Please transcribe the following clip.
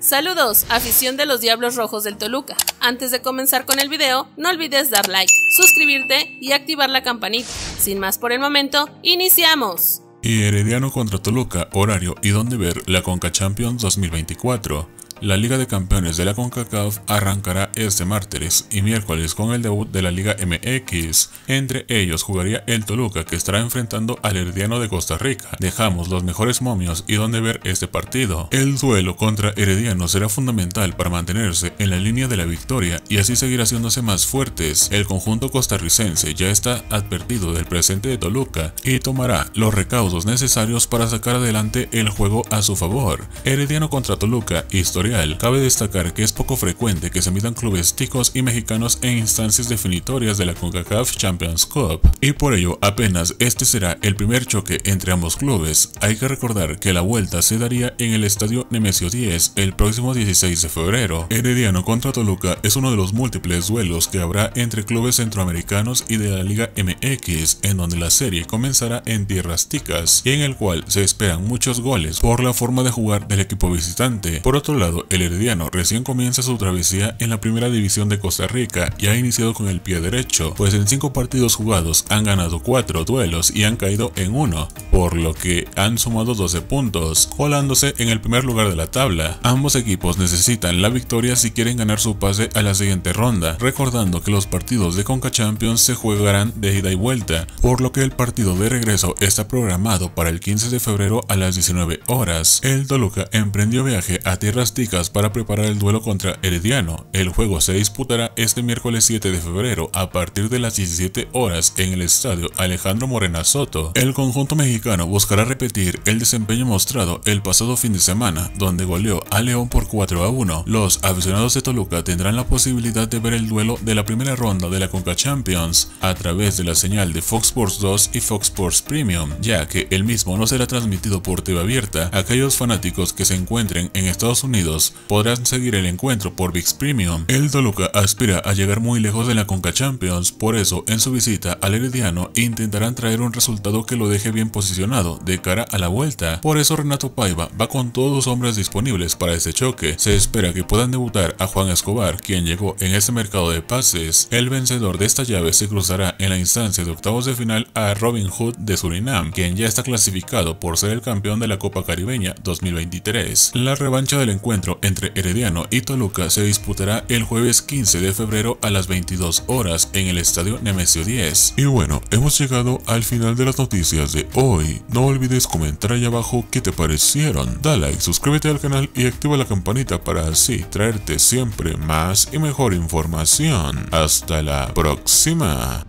Saludos, afición de los Diablos Rojos del Toluca. Antes de comenzar con el video, no olvides dar like, suscribirte y activar la campanita. Sin más por el momento, iniciamos. Y Herediano contra Toluca, horario y dónde ver la Conca Champions 2024. La Liga de Campeones de la CONCACAF arrancará este martes y miércoles con el debut de la Liga MX. Entre ellos jugaría el Toluca que estará enfrentando al Herediano de Costa Rica. Dejamos los mejores momios y dónde ver este partido. El duelo contra Herediano será fundamental para mantenerse en la línea de la victoria y así seguir haciéndose más fuertes. El conjunto costarricense ya está advertido del presente de Toluca y tomará los recaudos necesarios para sacar adelante el juego a su favor. Herediano contra Toluca, historia cabe destacar que es poco frecuente que se midan clubes ticos y mexicanos en instancias definitorias de la CONCACAF Champions Cup, y por ello apenas este será el primer choque entre ambos clubes. Hay que recordar que la vuelta se daría en el estadio Nemesio 10 el próximo 16 de febrero. Herediano contra Toluca es uno de los múltiples duelos que habrá entre clubes centroamericanos y de la Liga MX, en donde la serie comenzará en tierras ticas y en el cual se esperan muchos goles por la forma de jugar del equipo visitante. Por otro lado, el herediano, recién comienza su travesía en la primera división de Costa Rica y ha iniciado con el pie derecho, pues en cinco partidos jugados han ganado cuatro duelos y han caído en uno, por lo que han sumado 12 puntos, colándose en el primer lugar de la tabla. Ambos equipos necesitan la victoria si quieren ganar su pase a la siguiente ronda, recordando que los partidos de Conca Champions se jugarán de ida y vuelta, por lo que el partido de regreso está programado para el 15 de febrero a las 19 horas. El Toluca emprendió viaje a tierras tigres para preparar el duelo contra Herediano. El juego se disputará este miércoles 7 de febrero a partir de las 17 horas en el estadio Alejandro Morena Soto. El conjunto mexicano buscará repetir el desempeño mostrado el pasado fin de semana, donde goleó a León por 4 a 1. Los aficionados de Toluca tendrán la posibilidad de ver el duelo de la primera ronda de la Conca Champions a través de la señal de Fox Sports 2 y Fox Sports Premium, ya que el mismo no será transmitido por TV abierta. A Aquellos fanáticos que se encuentren en Estados Unidos podrán seguir el encuentro por VIX Premium. El Toluca aspira a llegar muy lejos de la Conca Champions, por eso en su visita al Herediano intentarán traer un resultado que lo deje bien posicionado de cara a la vuelta. Por eso Renato Paiva va con todos los hombres disponibles para este choque. Se espera que puedan debutar a Juan Escobar, quien llegó en este mercado de pases. El vencedor de esta llave se cruzará en la instancia de octavos de final a Robin Hood de Surinam, quien ya está clasificado por ser el campeón de la Copa Caribeña 2023. La revancha del encuentro entre Herediano y Toluca se disputará el jueves 15 de febrero a las 22 horas en el estadio Nemesio 10. Y bueno, hemos llegado al final de las noticias de hoy. No olvides comentar ahí abajo qué te parecieron. Da like, suscríbete al canal y activa la campanita para así traerte siempre más y mejor información. Hasta la próxima.